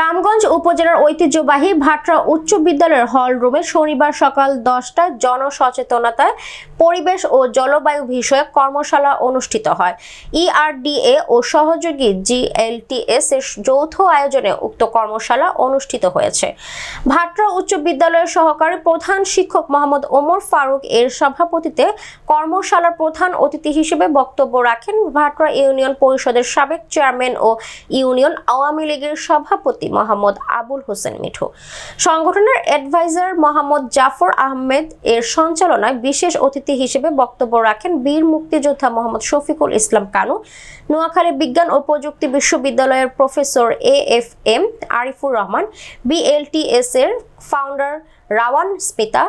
রামগঞ্জ উপজেলার ঐতিহ্যবাহী ভাটরা উচ্চ বিদ্যালয়ের হল রুমে শনিবার সকাল দশটায় জনসচেতনতায় পরিবেশ ও জলবায়ু বিষয়ক কর্মশালা অনুষ্ঠিত হয় ইআরডিএ e ও সহযোগী জিএলটিএস এর যৌথ আয়োজনে উক্ত কর্মশালা অনুষ্ঠিত হয়েছে ভাটরা উচ্চ বিদ্যালয়ের সহকারী প্রধান শিক্ষক মোহাম্মদ ওমর ফারুক এর সভাপতিতে কর্মশালার প্রধান অতিথি হিসেবে বক্তব্য রাখেন ভাটরা ইউনিয়ন পরিষদের সাবেক চেয়ারম্যান ও ইউনিয়ন আওয়ামী লীগের সভাপতি সভাপতি মোহাম্মদ আবুল হোসেন মিঠু সংগঠনের অ্যাডভাইজার মোহাম্মদ জাফর আহমেদ এর সঞ্চালনায় বিশেষ অতিথি হিসেবে বক্তব্য রাখেন বীর মুক্তিযোদ্ধা মোহাম্মদ শফিকুল ইসলাম কানু নোয়াখালী বিজ্ঞান ও প্রযুক্তি বিশ্ববিদ্যালয়ের professor A F M Arifur Rahman BLTS এর ফাউন্ডার রাওয়ান স্মিতা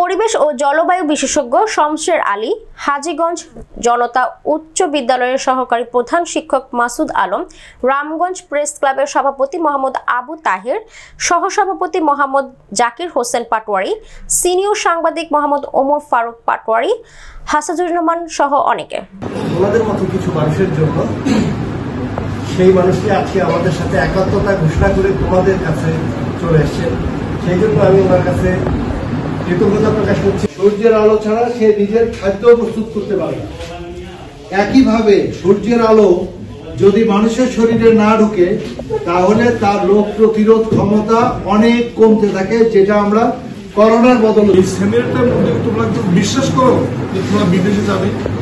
পরিবেশ ও জলবায়ু বিশেষজ্ঞ শমশের আলী হাজীগঞ্জ জনতা উচ্চ বিদ্যালয়ের সহকারী প্রধান শিক্ষক মাসুদ আলম রামগঞ্জ প্রেস ক্লাবের সভাপতি মোহাম্মদ আবু তাহের সহসভাপতি মোহাম্মদ জাকির হোসেন পাটোয়ারি সিনিয়র সাংবাদিক মোহাম্মদ ওমর ফারুক পাটোয়ারি রহমান সহ অনেকে সেই মানুষটি আজকে আমাদের সাথে একাত্মতা ঘোষণা করে তোমাদের কাছে চলে এসছে সেই জন্য আমি ওনার কাছে কৃতজ্ঞতা প্রকাশ করছে সূর্যের আলো ছাড়া সে নিজের খাদ্য প্রস্তুত করতে পারে একইভাবে সূর্যের আলো যদি মানুষের শরীরে না ঢুকে তাহলে তার রোগ প্রতিরোধ ক্ষমতা অনেক কমতে থাকে যেটা আমরা করোনার বদল সেনেটের মধ্যে তোমরা একটু বিশ্বাস করো যে তোমরা বিদেশে যাবে